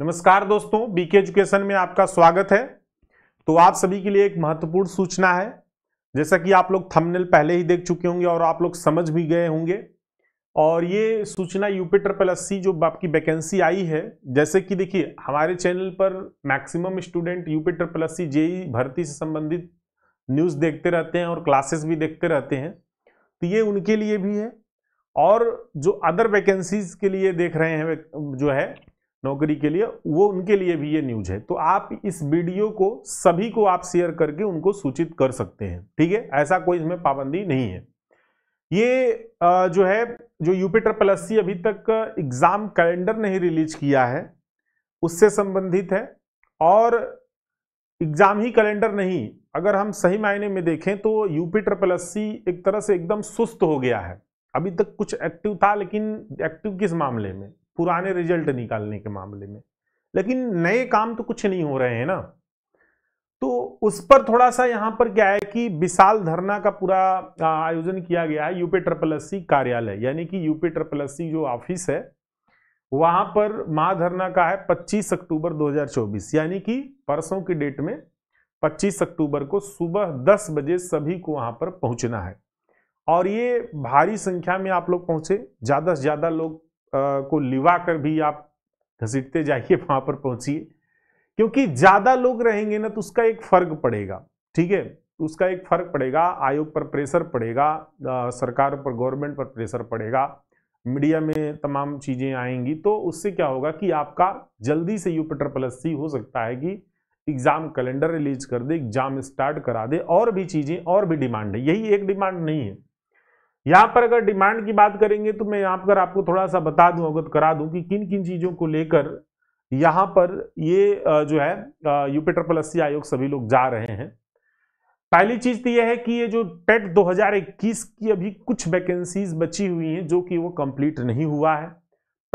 नमस्कार दोस्तों BK education में आपका स्वागत है तो आप सभी के लिए एक महत्वपूर्ण सूचना है जैसा कि आप लोग थंबनेल पहले ही देख चुके होंगे और आप लोग समझ भी गए होंगे और ये सूचना यूपी ट्रिपल अस्सी जो आपकी वैकेंसी आई है जैसे कि देखिए हमारे चैनल पर maximum student UP triple S C JE भर्ती से संबंधित न्यूज़ देखते रहते हैं और क्लासेस भी देखते रहते हैं तो ये उनके लिए भी है और जो अदर वैकेंसीज के लिए देख रहे हैं जो है नौकरी के लिए वो उनके लिए भी ये न्यूज है तो आप इस वीडियो को सभी को आप शेयर करके उनको सूचित कर सकते हैं ठीक है ऐसा कोई इसमें पाबंदी नहीं है ये जो है जो यूपीटर प्लस सी अभी तक एग्जाम कैलेंडर नहीं रिलीज किया है उससे संबंधित है और एग्जाम ही कैलेंडर नहीं अगर हम सही मायने में देखें तो यूपीटर प्लस सी एक तरह से एकदम सुस्त हो गया है अभी तक कुछ एक्टिव था लेकिन एक्टिव किस मामले में पुराने रिजल्ट निकालने के मामले में लेकिन नए काम तो कुछ नहीं हो रहे हैं ना तो उस पर थोड़ा सा यहां पर क्या है कि विशाल धरना का पूरा आयोजन किया गया है यूपी ट्रिपल एस कार्यालय यानी कि यूपी ट्रिपल एस जो ऑफिस है वहां पर महाधरना का है 25 अक्टूबर 2024 यानी कि परसों की डेट में 25 अक्टूबर को सुबह 10 बजे सभी को वहां पर पहुंचना है और ये भारी संख्या में आप लोग पहुंचे ज़्यादा से ज़्यादा लोग को लिवा कर भी आप घसीटते जाइए वहां पर पहुंचिए क्योंकि ज्यादा लोग रहेंगे ना तो उसका एक फर्क पड़ेगा ठीक है तो उसका एक फर्क पड़ेगा आयोग पर प्रेशर पड़ेगा सरकार पर गवर्नमेंट पर प्रेशर पड़ेगा मीडिया में तमाम चीजें आएंगी तो उससे क्या होगा कि आपका जल्दी से यूपी प्लस सी हो सकता है कि एग्जाम कैलेंडर रिलीज कर दे एग्जाम स्टार्ट करा दे और भी चीजें और भी डिमांड है यही एक डिमांड नहीं है यहां पर अगर डिमांड की बात करेंगे तो मैं यहां पर आपको थोड़ा सा बता दूं अवगत करा दूं कि किन किन चीजों को लेकर यहां पर ये जो है यूपी ट्रिपल अस्सी आयोग सभी लोग जा रहे हैं पहली चीज तो यह है कि ये जो टेट 2021 की अभी कुछ वैकेंसीज बची हुई हैं जो कि वो कंप्लीट नहीं हुआ है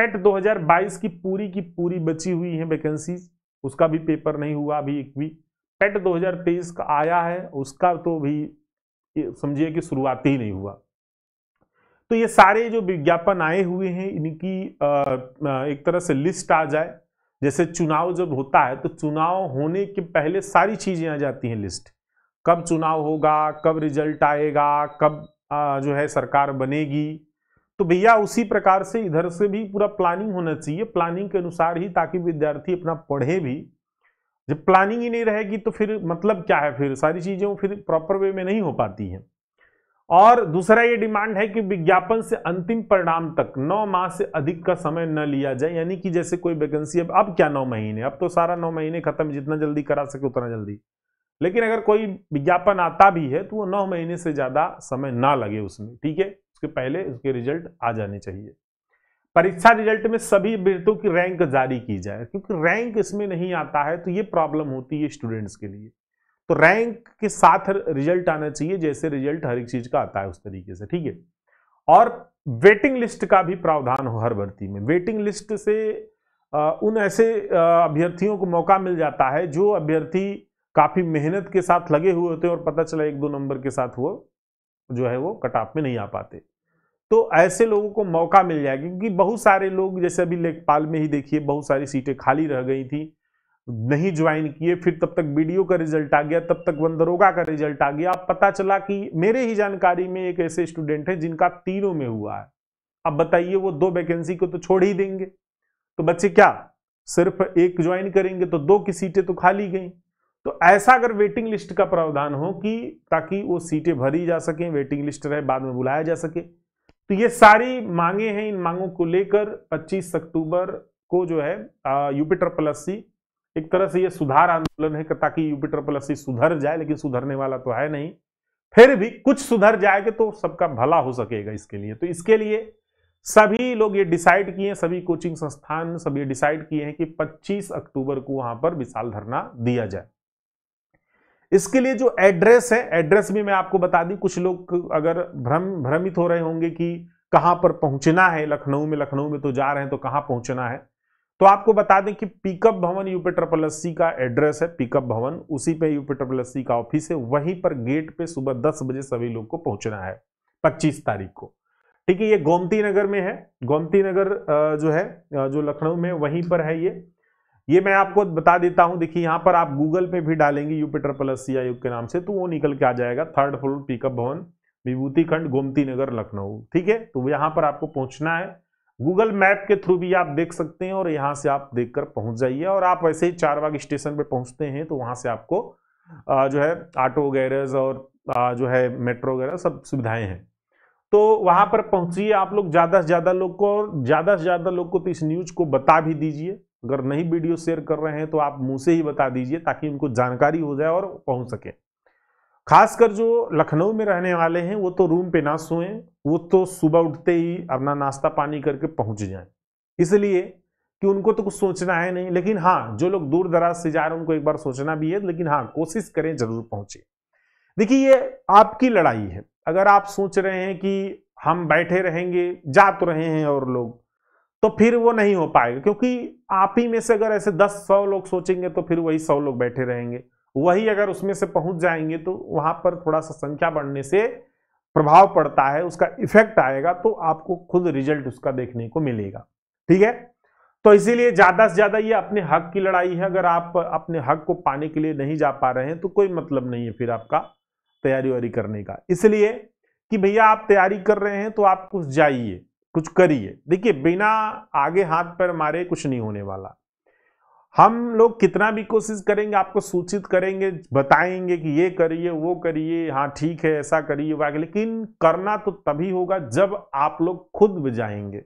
पेट 2022 की पूरी की पूरी बची हुई है वैकेंसीज उसका भी पेपर नहीं हुआ अभी एक भी पेट 2023 का आया है उसका तो भी समझिए कि शुरुआत ही नहीं हुआ तो ये सारे जो विज्ञापन आए हुए हैं इनकी एक तरह से लिस्ट आ जाए जैसे चुनाव जब होता है तो चुनाव होने के पहले सारी चीज़ें आ जाती हैं लिस्ट कब चुनाव होगा कब रिजल्ट आएगा कब जो है सरकार बनेगी तो भैया उसी प्रकार से इधर से भी पूरा प्लानिंग होना चाहिए प्लानिंग के अनुसार ही ताकि विद्यार्थी अपना पढ़े भी जब प्लानिंग ही नहीं रहेगी तो फिर मतलब क्या है फिर सारी चीज़ें फिर प्रॉपर वे में नहीं हो पाती हैं और दूसरा ये डिमांड है कि विज्ञापन से अंतिम परिणाम तक नौ माह से अधिक का समय न लिया जाए यानी कि जैसे कोई वैकेंसी अब अब क्या नौ महीने अब तो सारा नौ महीने खत्म जितना जल्दी करा सके उतना जल्दी लेकिन अगर कोई विज्ञापन आता भी है तो वो नौ महीने से ज़्यादा समय ना लगे उसमें ठीक है उसके पहले उसके रिजल्ट आ जाने चाहिए परीक्षा रिजल्ट में सभी अभ्यर्थियों की रैंक जारी की जाए क्योंकि रैंक इसमें नहीं आता है तो ये प्रॉब्लम होती है स्टूडेंट्स के लिए तो रैंक के साथ रिजल्ट आना चाहिए जैसे रिजल्ट हर एक चीज का आता है उस तरीके से ठीक है और वेटिंग लिस्ट का भी प्रावधान हो हर भर्ती में वेटिंग लिस्ट से उन ऐसे अभ्यर्थियों को मौका मिल जाता है जो अभ्यर्थी काफ़ी मेहनत के साथ लगे हुए होते हैं और पता चला एक दो नंबर के साथ वो जो है वो कट ऑफ में नहीं आ पाते तो ऐसे लोगों को मौका मिल जाएगा क्योंकि बहुत सारे लोग जैसे अभी लेखपाल में ही देखिए बहुत सारी सीटें खाली रह गई थी नहीं ज्वाइन किए फिर तब तक वीडियो का रिजल्ट आ गया तब तक बंदरोगा का रिजल्ट आ गया पता चला कि मेरे ही जानकारी में एक ऐसे स्टूडेंट है जिनका तीनों में हुआ है अब बताइए वो दो वैकेंसी को तो छोड़ ही देंगे तो बच्चे क्या सिर्फ एक ज्वाइन करेंगे तो दो की सीटें तो खाली गई तो ऐसा अगर वेटिंग लिस्ट का प्रावधान हो कि ताकि वो सीटें भरी जा सके वेटिंग लिस्ट रहे बाद में बुलाया जा सके तो ये सारी मांगे हैं इन मांगों को लेकर 25 अक्टूबर को जो है यूपिटर प्लस सी एक तरह से ये सुधार आंदोलन है ताकि यूपी ट्रिपल एस सुधर जाए लेकिन सुधरने वाला तो है नहीं फिर भी कुछ सुधर जाएगा तो सबका भला हो सकेगा इसके लिए तो इसके लिए सभी लोग ये डिसाइड किए सभी कोचिंग संस्थान सब ये डिसाइड किए हैं कि 25 अक्टूबर को वहां पर विशाल धरना दिया जाए इसके लिए जो एड्रेस है एड्रेस भी मैं आपको बता दी कुछ लोग अगर भ्रम भ्रमित हो रहे होंगे कि कहां पर पहुंचना है लखनऊ में लखनऊ में तो जा रहे हैं तो कहां पहुंचना है तो आपको बता दें कि पिकअप भवन यूपी ट्रिपल एस सी का एड्रेस है पिकअप भवन उसी पे यूपी ट्रिपल एस सी का ऑफिस है वहीं पर गेट पे सुबह दस बजे सभी लोग को पहुंचना है पच्चीस तारीख को ठीक है ये गोमती नगर में है गोमती नगर जो है जो लखनऊ में वहीं पर है ये ये मैं आपको बता देता हूं देखिए यहां पर आप गूगल पे भी डालेंगे यूपी ट्रिपल एस सी आयोग के नाम से तो वो निकल के आ जाएगा थर्ड फ्लोर पिकअप भवन विभूति खंड गोमती नगर लखनऊ ठीक है तो यहां पर आपको पहुंचना है गूगल मैप के थ्रू भी आप देख सकते हैं और यहाँ से आप देखकर पहुँच जाइए और आप ऐसे ही चार बाग स्टेशन पर पहुँचते हैं तो वहाँ से आपको जो है ऑटो वगैरह और जो है मेट्रो वगैरह सब सुविधाएं हैं तो वहाँ पर पहुँचिए आप लोग ज़्यादा से ज़्यादा लोग को और ज़्यादा से ज़्यादा लोग को तो इस न्यूज़ को बता भी दीजिए अगर नहीं वीडियो शेयर कर रहे हैं तो आप मुँह से ही बता दीजिए ताकि उनको जानकारी हो जाए और पहुँच सकें खासकर जो लखनऊ में रहने वाले हैं वो तो रूम पे ना सोएं वो तो सुबह उठते ही अपना नाश्ता पानी करके पहुंच जाएं इसलिए कि उनको तो कुछ सोचना है नहीं लेकिन हाँ जो लोग दूर दराज से जा रहे हैं उनको एक बार सोचना भी है लेकिन हाँ कोशिश करें जरूर पहुंचे देखिए ये आपकी लड़ाई है अगर आप सोच रहे हैं कि हम बैठे रहेंगे जा तो रहे हैं और लोग तो फिर वो नहीं हो पाएगा क्योंकि आप ही में से अगर ऐसे दस सौ लोग सोचेंगे तो फिर वही सौ लोग बैठे रहेंगे वही अगर उसमें से पहुंच जाएंगे तो वहां पर थोड़ा सा संख्या बढ़ने से प्रभाव पड़ता है उसका इफेक्ट आएगा तो आपको खुद रिजल्ट उसका देखने को मिलेगा ठीक है तो इसीलिए ज्यादा से ज्यादा ये अपने हक की लड़ाई है अगर आप अपने हक को पाने के लिए नहीं जा पा रहे हैं तो कोई मतलब नहीं है फिर आपका तैयारी वारी करने का इसलिए कि भैया आप तैयारी कर रहे हैं तो आप कुछ जाइए कुछ करिए देखिए बिना आगे हाथ पर मारे कुछ नहीं होने वाला हम लोग कितना भी कोशिश करेंगे आपको सूचित करेंगे बताएंगे कि ये करिए वो करिए हाँ ठीक है ऐसा करिए वाग लेकिन करना तो तभी होगा जब आप लोग खुद जाएंगे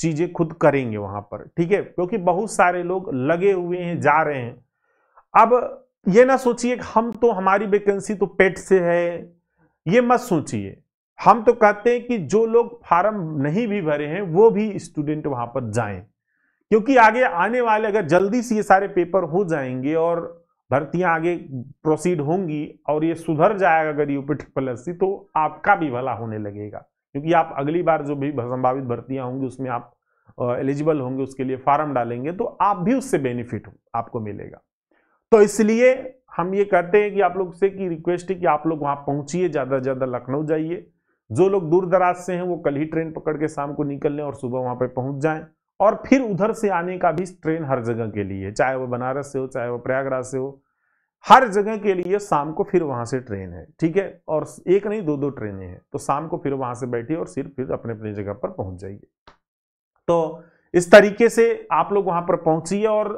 चीज़ें खुद करेंगे वहां पर ठीक है क्योंकि बहुत सारे लोग लगे हुए हैं जा रहे हैं अब ये ना सोचिए हम तो हमारी वैकेंसी तो पेट से है ये मत सोचिए हम तो कहते हैं कि जो लोग फार्म नहीं भी भरे हैं वो भी स्टूडेंट वहाँ पर जाएं क्योंकि आगे आने वाले अगर जल्दी से ये सारे पेपर हो जाएंगे और भर्तियां आगे प्रोसीड होंगी और ये सुधर जाएगा अगर यूपी ट्रिपल एस तो आपका भी भला होने लगेगा क्योंकि आप अगली बार जो भी संभावित भर्तियां होंगी उसमें आप एलिजिबल होंगे उसके लिए फॉर्म डालेंगे तो आप भी उससे बेनिफिट आपको मिलेगा तो इसलिए हम ये कहते हैं कि आप लोग से की रिक्वेस्ट है कि आप लोग वहाँ पहुँचिए ज़्यादा से ज़्यादा लखनऊ जाइए जो लोग दूर दराज से हैं वो कल ही ट्रेन पकड़ के शाम को निकल लें और सुबह वहाँ पर पहुँच जाएँ और फिर उधर से आने का भी ट्रेन हर जगह के लिए चाहे वो बनारस से हो चाहे वो प्रयागराज से हो हर जगह के लिए शाम को फिर वहां से ट्रेन है ठीक है और एक नहीं दो दो ट्रेनें हैं तो शाम को फिर वहां से बैठिए और सिर्फ फिर अपने अपने जगह पर पहुंच जाइए तो इस तरीके से आप लोग वहां पर पहुंचिए और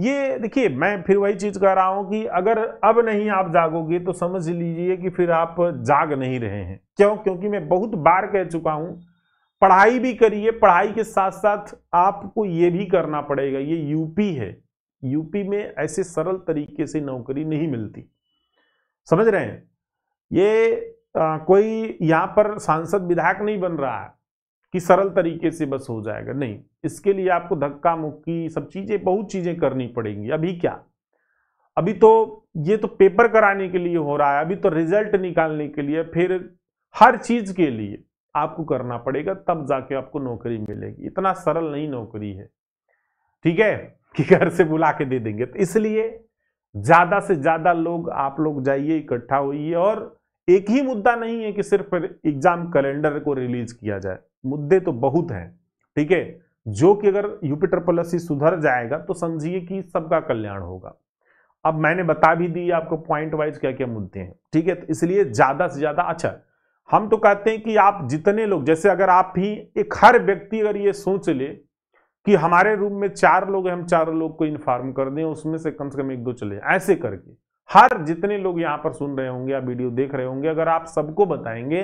ये देखिए मैं फिर वही चीज़ कह रहा हूं कि अगर अब नहीं आप जागोगे तो समझ लीजिए कि फिर आप जाग नहीं रहे हैं क्यों क्योंकि मैं बहुत बार कह चुका हूँ पढ़ाई भी करिए पढ़ाई के साथ साथ आपको ये भी करना पड़ेगा ये यूपी है यूपी में ऐसे सरल तरीके से नौकरी नहीं मिलती समझ रहे हैं ये आ, कोई यहाँ पर सांसद विधायक नहीं बन रहा है कि सरल तरीके से बस हो जाएगा नहीं इसके लिए आपको धक्का मुक्की सब चीज़ें बहुत चीज़ें करनी पड़ेंगी अभी क्या अभी तो ये तो पेपर कराने के लिए हो रहा है अभी तो रिजल्ट निकालने के लिए फिर हर चीज़ के लिए आपको करना पड़ेगा तब जाके आपको नौकरी मिलेगी इतना सरल नहीं नौकरी है ठीक है कि घर से बुला के दे देंगे तो इसलिए ज्यादा से ज्यादा लोग आप लोग जाइए इकट्ठा होइए और एक ही मुद्दा नहीं है कि सिर्फ एग्जाम कैलेंडर को रिलीज किया जाए मुद्दे तो बहुत हैं ठीक है जो कि अगर यूपी ट्रिपल एस सुधर जाएगा तो समझिए कि सबका कल्याण होगा अब मैंने बता भी दी आपको पॉइंट वाइज क्या क्या मुद्दे हैं ठीक है तो इसलिए ज्यादा से ज्यादा अच्छा हम तो कहते हैं कि आप जितने लोग जैसे अगर आप ही एक हर व्यक्ति अगर ये सोच ले कि हमारे रूम में चार लोग हैं हम चार लोग को इन्फॉर्म कर दें उसमें से कम से कम एक दो चले ऐसे करके हर जितने लोग यहाँ पर सुन रहे होंगे या वीडियो देख रहे होंगे अगर आप सबको बताएंगे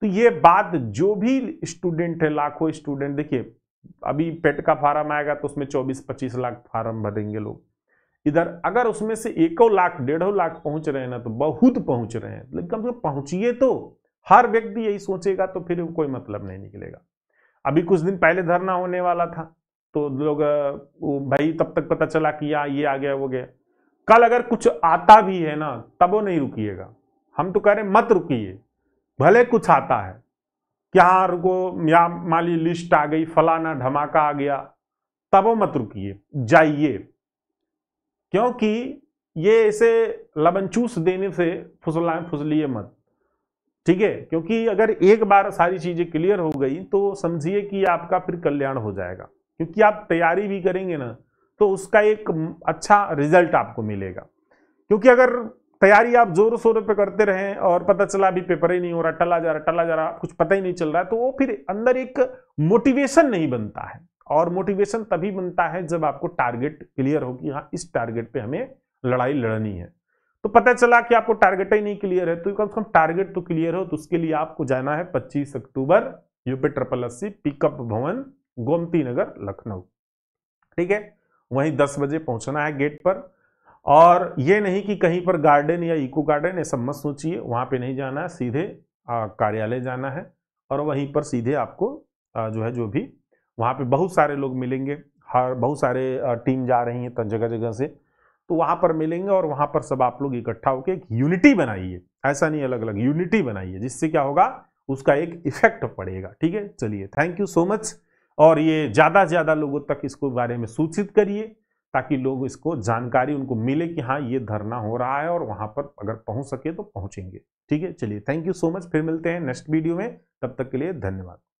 तो ये बात जो भी स्टूडेंट है लाखों स्टूडेंट देखिए अभी पेट का फार्म आएगा तो उसमें 24-25 लाख फार्म भरेंगे लोग इधर अगर उसमें से एको लाख डेढ़ो लाख पहुंच रहे हैं ना तो बहुत पहुंच रहे हैं लेकिन कम से कम पहुंचिए तो हर व्यक्ति यही सोचेगा तो फिर कोई मतलब नहीं निकलेगा अभी कुछ दिन पहले धरना होने वाला था तो लोग भाई तब तक पता चला कि या ये आ गया वो गया कल अगर कुछ आता भी है ना तब वो नहीं रुकिएगा हम तो कह रहे मत रुकिए भले कुछ आता है क्या हाँ, रुको या माली लिस्ट आ गई फलाना धमाका आ गया तब वो मत रुकिए जाइए क्योंकि ये ऐसे लबनचूस देने से फुसलाएं फुसलिए मत ठीक है क्योंकि अगर एक बार सारी चीजें क्लियर हो गई तो समझिए कि आपका फिर कल्याण हो जाएगा क्योंकि आप तैयारी भी करेंगे ना तो उसका एक अच्छा रिजल्ट आपको मिलेगा क्योंकि अगर तैयारी आप जोर शोर पे करते रहें और पता चला अभी पेपर ही नहीं हो रहा टला जा रहा टला जा रहा कुछ पता ही नहीं चल रहा तो वो फिर अंदर एक मोटिवेशन नहीं बनता है और मोटिवेशन तभी बनता है जब आपको टारगेट क्लियर हो कि हाँ इस टारगेट पे हमें लड़ाई लड़नी है तो पता चला कि आपको टारगेट ही नहीं क्लियर है तो कम से कम टारगेट तो क्लियर हो तो उसके लिए आपको जाना है 25 October UP triple S C PICUP Bhawan Gomti नगर लखनऊ ठीक है वहीं 10 बजे पहुंचना है गेट पर और ये नहीं कि कहीं पर गार्डन या इको गार्डन ये सब मत सोचिए वहां पे नहीं जाना है सीधे कार्यालय जाना है और वहीं पर सीधे आपको आ, जो है जो भी वहाँ पे बहुत सारे लोग मिलेंगे हर बहुत सारे टीम जा रही हैं तो जगह जगह से तो वहाँ पर मिलेंगे और वहाँ पर सब आप लोग इकट्ठा होकर एक यूनिटी बनाइए ऐसा नहीं अलग अलग यूनिटी बनाइए जिससे क्या होगा उसका एक इफेक्ट पड़ेगा ठीक है चलिए थैंक यू सो मच और ये ज़्यादा से ज़्यादा लोगों तक इसको बारे में सूचित करिए ताकि लोग इसको जानकारी उनको मिले कि हाँ ये धरना हो रहा है और वहाँ पर अगर पहुँच सके तो पहुँचेंगे ठीक है चलिए थैंक यू सो मच फिर मिलते हैं नेक्स्ट वीडियो में तब तक के लिए धन्यवाद